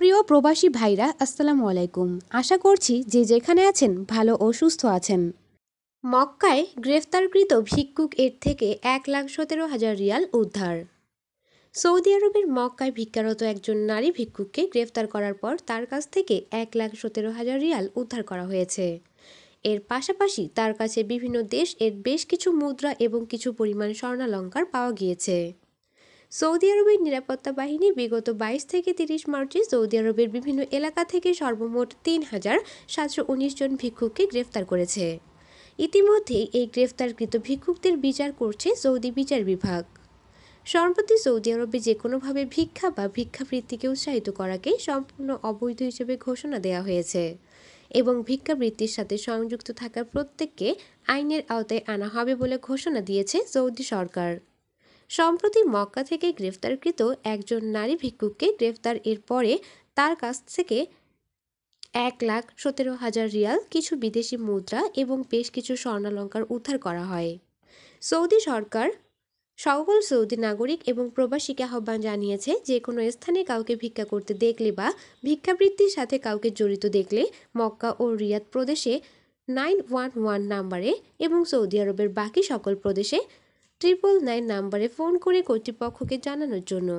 প্রিয় প্রবাসী ভাইরা আসসালামু আলাইকুম আশা করছি যে যেখানে আছেন ভালো ও সুস্থ আছেন মক্কায় গ্রেফতারকৃত ভিক্ষুক এর থেকে এক লাখ সতেরো হাজার রিয়াল উদ্ধার সৌদি আরবের মক্কায় ভিক্ষারত একজন নারী ভিক্ষুককে গ্রেফতার করার পর তার কাছ থেকে এক লাখ সতেরো হাজার রিয়াল উদ্ধার করা হয়েছে এর পাশাপাশি তার কাছে বিভিন্ন দেশ এর বেশ কিছু মুদ্রা এবং কিছু পরিমাণ স্বর্ণালঙ্কার পাওয়া গিয়েছে সৌদি আরবের নিরাপত্তা বাহিনী বিগত বাইশ থেকে তিরিশ মার্চে সৌদি আরবের বিভিন্ন এলাকা থেকে সর্বমোট তিন হাজার সাতশো উনিশ জন ভিক্ষুককে গ্রেফতার করেছে ইতিমধ্যেই এই গ্রেফতারকৃত ভিক্ষুকদের বিচার করছে সৌদি বিচার বিভাগ সম্প্রতি সৌদি আরবে যে কোনোভাবে ভিক্ষা বা ভিক্ষাবৃত্তিকে উৎসাহিত করাকে সম্পূর্ণ অবৈধ হিসেবে ঘোষণা দেওয়া হয়েছে এবং ভিক্ষাবৃত্তির সাথে সংযুক্ত থাকা প্রত্যেককে আইনের আওতায় আনা হবে বলে ঘোষণা দিয়েছে সৌদি সরকার সম্প্রতি মক্কা থেকে গ্রেফতারকৃত একজন নারী ভিক্ষুককে গ্রেফতার এর পরে তার কাছ থেকে এক লাখ সতেরো হাজার রিয়াল কিছু বিদেশি মুদ্রা এবং বেশ কিছু স্বর্ণালঙ্কার উদ্ধার করা হয় সৌদি সরকার সকল সৌদি নাগরিক এবং প্রবাসীকে আহ্বান জানিয়েছে যে কোনো স্থানে কাউকে ভিক্ষা করতে দেখলে বা ভিক্ষাবৃত্তির সাথে কাউকে জড়িত দেখলে মক্কা ও রিয়াদ প্রদেশে নাইন ওয়ান ওয়ান নাম্বারে এবং সৌদি আরবের বাকি সকল প্রদেশে ট্রিপল নাইন নাম্বারে ফোন করে কর্তৃপক্ষকে জানানোর জন্য